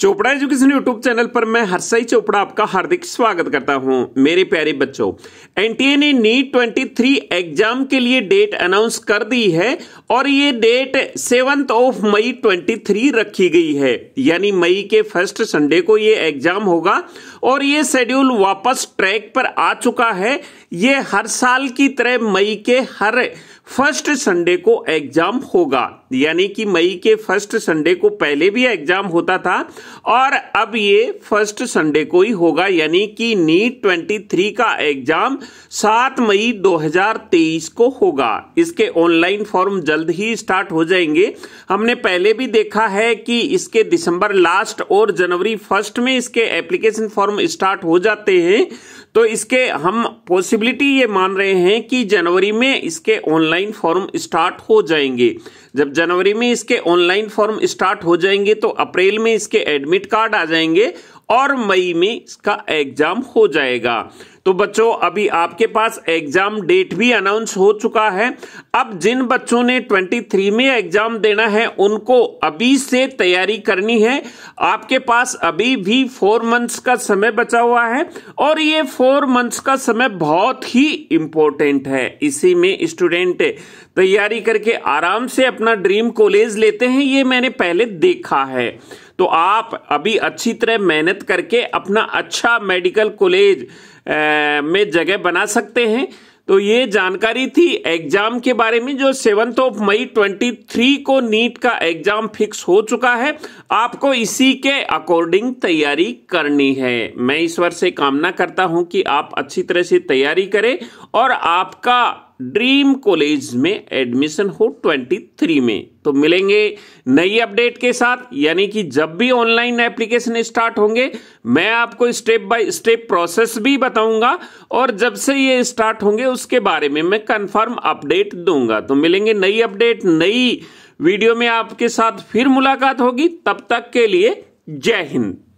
Chopra education YouTube channel पर मैं हरसई चोपड़ा आपका हार्दिक स्वागत करता हूं मेरे प्यारे बच्चों एनटीए ने नीट 23 एग्जाम के लिए डेट अनाउंस कर दी है और ये डेट सेवंथ ऑफ मई 23 रखी गई है यानी मई के फर्स्ट संडे को ये एग्जाम होगा और ये शेड्यूल वापस ट्रैक पर आ चुका है ये हर साल की तरह मई के हर फर्स्ट संडे को एग्जाम होगा यानी कि मई के फर्स्ट संडे को पहले भी एग्जाम होता था और अब ये फर्स्ट संडे को ही होगा यानी कि नीट 23 का एग्जाम 7 मई 2023 को होगा इसके ऑनलाइन फॉर्म जल्द ही स्टार्ट हो जाएंगे हमने पहले भी देखा है कि इसके दिसंबर लास्ट और जनवरी फर्स्ट में इसके एप्लीकेशन फॉर्म स्टार्ट हो जाते हैं तो इसके हम पॉसिबिलिटी ये मान रहे हैं कि जनवरी में इसके ऑनलाइन फॉर्म स्टार्ट हो जाएंगे जब जनवरी में इसके ऑनलाइन फॉर्म स्टार्ट हो जाएंगे तो अप्रैल में इसके एडमिट कार्ड आ जाएंगे और मई में इसका एग्जाम हो जाएगा तो बच्चों अभी आपके पास एग्जाम डेट भी अनाउंस हो चुका है अब जिन बच्चों ने 23 में एग्जाम देना है उनको अभी से तैयारी करनी है आपके पास अभी भी फोर मंथ्स का समय बचा हुआ है और ये फोर मंथ्स का समय बहुत ही इंपॉर्टेंट है इसी में स्टूडेंट तैयारी करके आराम से अपना ड्रीम कॉलेज लेते हैं ये मैंने पहले देखा है तो आप अभी अच्छी तरह मेहनत करके अपना अच्छा मेडिकल कॉलेज में जगह बना सकते हैं तो ये जानकारी थी एग्जाम के बारे में जो सेवंथ ऑफ मई 23 को नीट का एग्जाम फिक्स हो चुका है आपको इसी के अकॉर्डिंग तैयारी करनी है मैं ईश्वर से कामना करता हूं कि आप अच्छी तरह से तैयारी करें और आपका ड्रीम कॉलेज में एडमिशन हो 23 में तो मिलेंगे नई अपडेट के साथ यानी कि जब भी ऑनलाइन एप्लीकेशन स्टार्ट होंगे मैं आपको स्टेप बाय स्टेप प्रोसेस भी बताऊंगा और जब से ये स्टार्ट होंगे उसके बारे में मैं कंफर्म अपडेट दूंगा तो मिलेंगे नई अपडेट नई वीडियो में आपके साथ फिर मुलाकात होगी तब तक के लिए जय हिंद